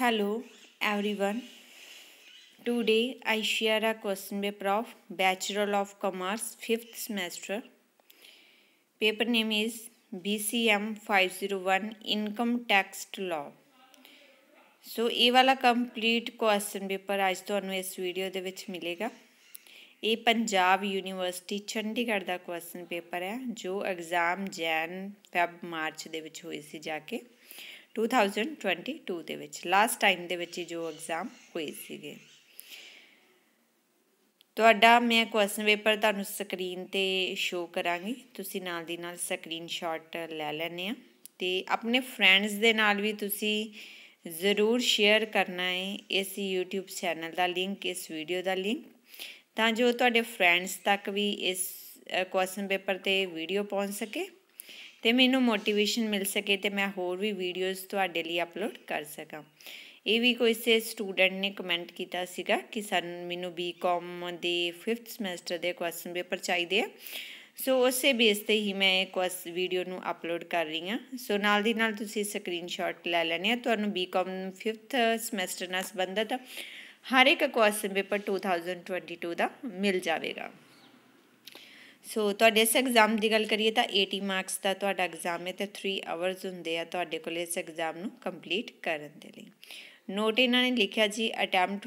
hello everyone today I share a question paper of bachelor of commerce fifth semester paper name is B C M five zero one income tax law so ये वाला complete question paper आज तो अनु इस video दे विच मिलेगा ये Punjab university Chandigarh का question paper है जो एग्जाम जैन फैब मार्च के जाके 2022 ਦੇ ਵਿੱਚ ਲਾਸਟ ਟਾਈਮ ਦੇ ਵਿੱਚ ਜੋ ਐਗਜ਼ਾਮ ਹੋਏ ਸੀਗੇ ਤੁਹਾਡਾ ਮੈਂ ਕੁਐਸਚਨ ਪੇਪਰ ਤੁਹਾਨੂੰ ਸਕਰੀਨ ਤੇ ਸ਼ੋ ਕਰਾਂਗੀ ਤੁਸੀਂ ਨਾਲ ਦੀ ਨਾਲ ਸਕਰੀਨਸ਼ਾਟ ਲੈ ਲੈਣੇ ਆ ਤੇ ਆਪਣੇ ਫਰੈਂਡਸ ਦੇ ਨਾਲ ਵੀ ਤੁਸੀਂ ਜ਼ਰੂਰ ਸ਼ੇਅਰ ਕਰਨਾ ਹੈ ਇਸ YouTube ਚੈਨਲ ਦਾ ਲਿੰਕ ਇਸ ਵੀਡੀਓ ਦਾ ਲਿੰਕ ਤਾਂ ਜੋ ਤੁਹਾਡੇ ਫਰੈਂਡਸ ਤੱਕ ਵੀ ਇਸ ਕੁਐਸਚਨ ਪੇਪਰ ਤੇ ਵੀਡੀਓ ਪਹੁੰਚ ਸਕੇ ਤੇ ਮੈਨੂੰ ਮੋਟੀਵੇਸ਼ਨ ਮਿਲ ਸਕੇ ਤੇ ਮੈਂ ਹੋਰ ਵੀ ਵੀਡੀਓਜ਼ ਤੁਹਾਡੇ ਲਈ ਅਪਲੋਡ ਕਰ ਸਕਾਂ ਇਹ ਵੀ ਕੋਈ ਸੇ ਸਟੂਡੈਂਟ ਨੇ ਕਮੈਂਟ ਕੀਤਾ ਸੀਗਾ ਕਿ ਸਨ ਮੈਨੂੰ ਬੀਕਾਮ ਦੇ 5th ਸਮੈਸਟਰ ਦੇ ਕੁਐਸਚਨ ਪੇਪਰ ਚਾਹੀਦੇ ਆ ਸੋ ਉਸੇ ਬੇਸ ਤੇ ਹੀ ਮੈਂ ਇੱਕ ਵੀਡੀਓ ਨੂੰ ਅਪਲੋਡ ਕਰ ਰਹੀ ਹਾਂ ਸੋ ਨਾਲ ਦੀ ਨਾਲ ਤੁਸੀਂ ਸਕਰੀਨਸ਼ਾਟ ਲੈ ਲੈਣੇ ਆ ਤੁਹਾਨੂੰ ਬੀਕਾਮ 5th ਸਮੈਸਟਰ ਨਾਲ ਸੰਬੰਧਤ ਹਰ ਇੱਕ ਕੁਐਸਚਨ ਪੇਪਰ 2022 ਦਾ ਮਿਲ ਜਾਵੇਗਾ ਸੋ ਤੁਹਾਡੇ ਇਸ ਐਗਜ਼ਾਮ ਦੀ ਗੱਲ ਕਰੀਏ ਤਾਂ 80 ਮਾਰਕਸ ਦਾ ਤੁਹਾਡਾ ਐਗਜ਼ਾਮ ਹੈ ਤੇ 3 ਆਵਰਸ ਹੁੰਦੇ ਆ ਤੁਹਾਡੇ ਕੋਲ ਇਸ ਐਗਜ਼ਾਮ ਨੂੰ ਕੰਪਲੀਟ ਕਰਨ ਦੇ ਲਈ ਨੋਟ ਇਹਨਾਂ ਨੇ ਲਿਖਿਆ ਜੀ attempt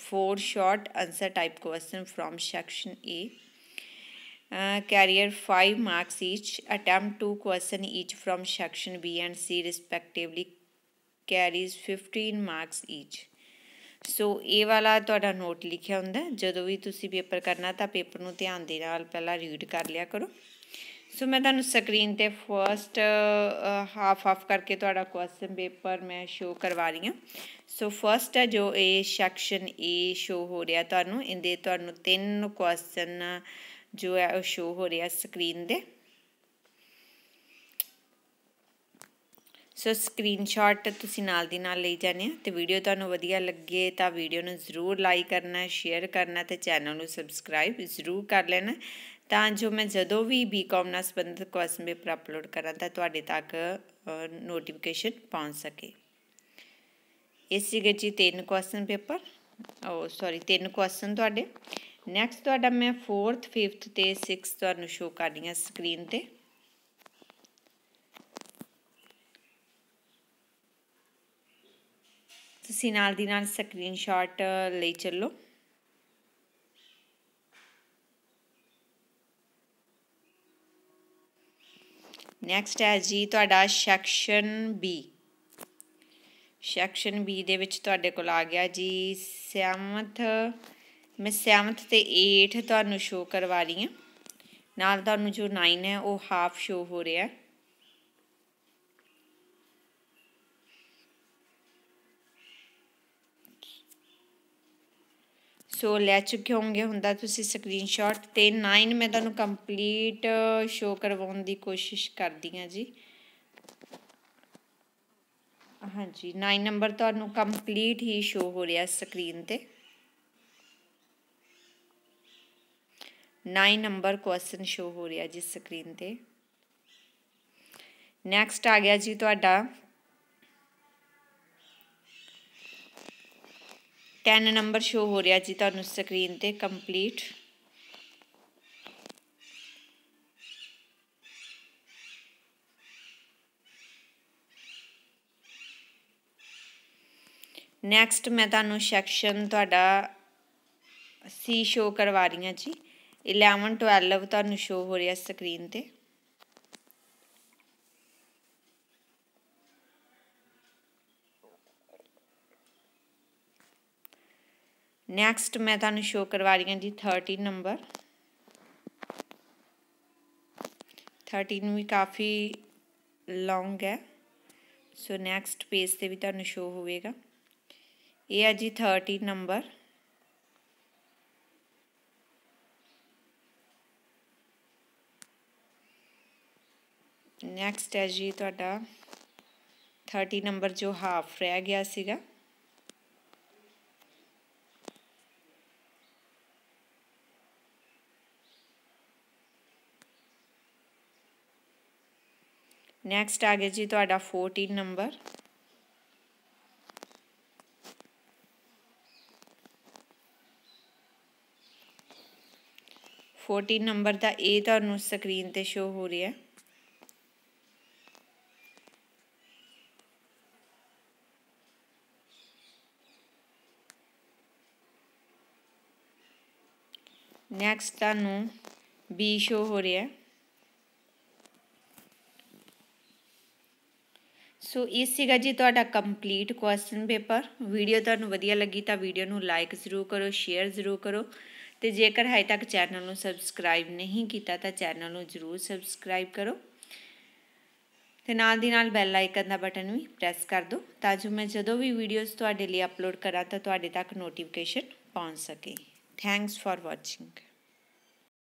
four short answer type question from section A carrier 5 marks each attempt two question each from section B and C respectively carries 15 marks each so ਇਹ ਵਾਲਾ ਤੁਹਾਡਾ ਨੋਟ ਲਿਖਿਆ ਹੁੰਦਾ ਜਦੋਂ ਵੀ ਤੁਸੀਂ ਪੇਪਰ ਕਰਨਾ ਤਾਂ ਪੇਪਰ ਨੂੰ ਧਿਆਨ ਦੇ ਨਾਲ ਪਹਿਲਾਂ ਰੀਡ ਕਰ ਲਿਆ ਕਰੋ ਸੋ ਮੈਂ ਤੁਹਾਨੂੰ ਸਕਰੀਨ ਤੇ ਫਰਸਟ ਹਾਫ ਹਾਫ ਕਰਕੇ ਤੁਹਾਡਾ ਕੁਐਸਚਨ ਪੇਪਰ ਮੈਂ ਸ਼ੋ ਕਰਵਾ ਰਹੀ ਹਾਂ ਸੋ ਫਰਸਟ ਹੈ ਜੋ ਇਹ ਸੈਕਸ਼ਨ ਏ ਸ਼ੋ ਹੋ ਰਿਹਾ ਤੁਹਾਨੂੰ ਇਹਦੇ ਤੁਹਾਨੂੰ ਤਿੰਨ ਕੁਐਸਚਨ ਜੋ ਹੈ ਉਹ ਸ਼ੋ ਹੋ ਰਿਹਾ ਸਕਰੀਨ ਦੇ ਸੋ ਸਕਰੀਨਸ਼ਾਟ ਤੁਸੀਂ ਨਾਲ ਦੀ ਨਾਲ ਲਈ ਜਾਣੇ ਤੇ ਵੀਡੀਓ ਤੁਹਾਨੂੰ ਵਧੀਆ ਲੱਗੇ ਤਾਂ ਵੀਡੀਓ ਨੂੰ ਜ਼ਰੂਰ ਲਾਈਕ ਕਰਨਾ ਸ਼ੇਅਰ ਕਰਨਾ ਤੇ ਚੈਨਲ ਨੂੰ ਸਬਸਕ੍ਰਾਈਬ ਜ਼ਰੂਰ ਕਰ ਲੈਣਾ ਤਾਂ ਜੋ ਮੈਂ ਜਦੋਂ ਵੀ ਬੀਕਾਮ ਨਾਲ ਸੰਬੰਧਿਤ ਕੁਐਸਚਨ ਪੇਪਰ ਅਪਲੋਡ ਕਰਾਂ ਤਾਂ ਤੁਹਾਡੇ ਤੱਕ ਨੋਟੀਫਿਕੇਸ਼ਨ ਪਹੁੰਚ ਸਕੇ ਇਸ ਜਿਗੇ ਜੀ ਤਿੰਨ ਕੁਐਸਚਨ ਪੇਪਰ ਓ ਸੌਰੀ ਤਿੰਨ ਕੁਐਸਚਨ ਤੁਹਾਡੇ ਨੈਕਸਟ ਤੁਹਾਡਾ ਮੈਂ 4th 5th ਤੇ 6th ਤੁਹਾਨੂੰ ਸ਼ੋ ਕਰਨੀਆਂ ਸਕਰੀਨ ਤੇ ਤੁਸੀਂ ਨਾਲ ਦੀ ਨਾਲ ਸਕਰੀਨਸ਼ਾਟ ਲੈ ਚੱਲੋ ਨੈਕਸਟ ਹੈ ਜੀ ਤੁਹਾਡਾ ਸੈਕਸ਼ਨ ਬੀ ਸੈਕਸ਼ਨ ਬੀ ਦੇ ਵਿੱਚ ਤੁਹਾਡੇ ਕੋਲ ਆ ਗਿਆ ਜੀ ਸਿਆਮਤ ਮੈਂ ਸਿਆਮਤ ਤੇ 8 ਤੁਹਾਨੂੰ ਸ਼ੋ ਕਰਵਾ ਰਹੀ ਹਾਂ ਨਾਲ ਤੁਹਾਨੂੰ ਜੋ 9 ਹੈ ਉਹ ਹਾਫ ਸ਼ੋ ਹੋ ਰਿਹਾ ਹੈ ਸੋ ਲੈ ਚੁੱਕੇ ਹੋਗੇ ਹੁੰਦਾ ਤੁਸੀਂ ਸਕਰੀਨਸ਼ਾਟ ਤੇ 9 ਮੈਂ ਤੁਹਾਨੂੰ ਕੰਪਲੀਟ ਸ਼ੋ ਕਰਵਾਉਣ ਦੀ ਕੋਸ਼ਿਸ਼ ਕਰਦੀ ਹਾਂ ਜੀ ਹਾਂਜੀ 9 ਨੰਬਰ ਤੁਹਾਨੂੰ ਕੰਪਲੀਟ ਹੀ ਸ਼ੋ ਹੋ ਰਿਹਾ ਸਕਰੀਨ ਤੇ 9 ਨੰਬਰ ਕੁਐਸਚਨ ਸ਼ੋ ਹੋ ਰਿਹਾ ਜੀ ਸਕਰੀਨ ਤੇ ਨੈਕਸਟ ਆ ਗਿਆ ਜੀ ਤੁਹਾਡਾ 10 ਨੰਬਰ ਸ਼ੋ ਹੋ ਰਿਹਾ ਜੀ ਤੁਹਾਨੂੰ ਸਕਰੀਨ ਤੇ ਕੰਪਲੀਟ ਨੈਕਸਟ ਮੈਂ ਤੁਹਾਨੂੰ ਸੈਕਸ਼ਨ ਤੁਹਾਡਾ ਸੀ ਸ਼ੋ ਕਰਵਾ ਰਹੀ ਹਾਂ ਜੀ 11 12 ਤੁਹਾਨੂੰ ਸ਼ੋ ਹੋ ਰਿਹਾ ਸਕਰੀਨ ਤੇ ਨੈਕਸਟ ਮੈਂ ਤੁਹਾਨੂੰ ਸ਼ੋ ਕਰਵਾ ਰਹੀ ਹਾਂ ਜੀ 13 ਨੰਬਰ 13 ਵੀ ਕਾਫੀ ਲੌਂਗ ਹੈ ਸੋ ਨੈਕਸਟ ਪੇਜ ਤੇ ਵੀ ਤੁਹਾਨੂੰ ਸ਼ੋ ਹੋਵੇਗਾ ਇਹ ਹੈ ਜੀ 13 ਨੰਬਰ ਨੈਕਸਟ ਹੈ ਜੀ ਤੁਹਾਡਾ 30 ਨੰਬਰ ਜੋ ਹਾਫ ਰਹਿ ਗਿਆ ਸੀਗਾ ਨੈਕਸਟ ਆ ਗਿਆ ਜੀ ਤੁਹਾਡਾ 14 ਨੰਬਰ ਫੋਰਟੀਨ ਨੰਬਰ ਦਾ ਏ ਤੁਹਾਨੂੰ ਸਕਰੀਨ ਤੇ ਸ਼ੋ ਹੋ ਰਿਹਾ ਨੈਕਸਟ ਤੁਹਾਨੂੰ ਬੀ ਸ਼ੋ ਹੋ ਰਿਹਾ ਸੋ ਇਹ ਸੀਗਾ ਜੀ ਤੁਹਾਡਾ ਕੰਪਲੀਟ ਕੁਐਸਚਨ ਪੇਪਰ ਵੀਡੀਓ ਤੁਹਾਨੂੰ ਵਧੀਆ ਲੱਗੀ ਤਾਂ ਵੀਡੀਓ ਨੂੰ ਲਾਈਕ ਜ਼ਰੂਰ ਕਰੋ ਸ਼ੇਅਰ ਜ਼ਰੂਰ ਕਰੋ ਤੇ ਜੇਕਰ ਹਜੇ ਤੱਕ ਚੈਨਲ ਨੂੰ ਸਬਸਕ੍ਰਾਈਬ ਨਹੀਂ ਕੀਤਾ ਤਾਂ ਚੈਨਲ ਨੂੰ ਜ਼ਰੂਰ ਸਬਸਕ੍ਰਾਈਬ ਕਰੋ ਤੇ ਨਾਲ ਦੀ ਨਾਲ ਬੈਲ ਆਈਕਨ ਦਾ ਬਟਨ ਵੀ ਪ੍ਰੈਸ ਕਰ ਦਿਓ ਤਾਂ ਜੋ ਮੈਂ ਜਦੋਂ ਵੀ ਵੀਡੀਓਜ਼ ਤੁਹਾਡੇ ਲਈ ਅਪਲੋਡ ਕਰਾਂ ਤਾਂ ਤੁਹਾਡੇ ਤੱਕ ਨੋਟੀਫਿਕੇਸ਼ਨ ਪਹੁੰਚ ਸਕੇ ਥੈਂਕਸ ਫਾਰ ਵਾਚਿੰਗ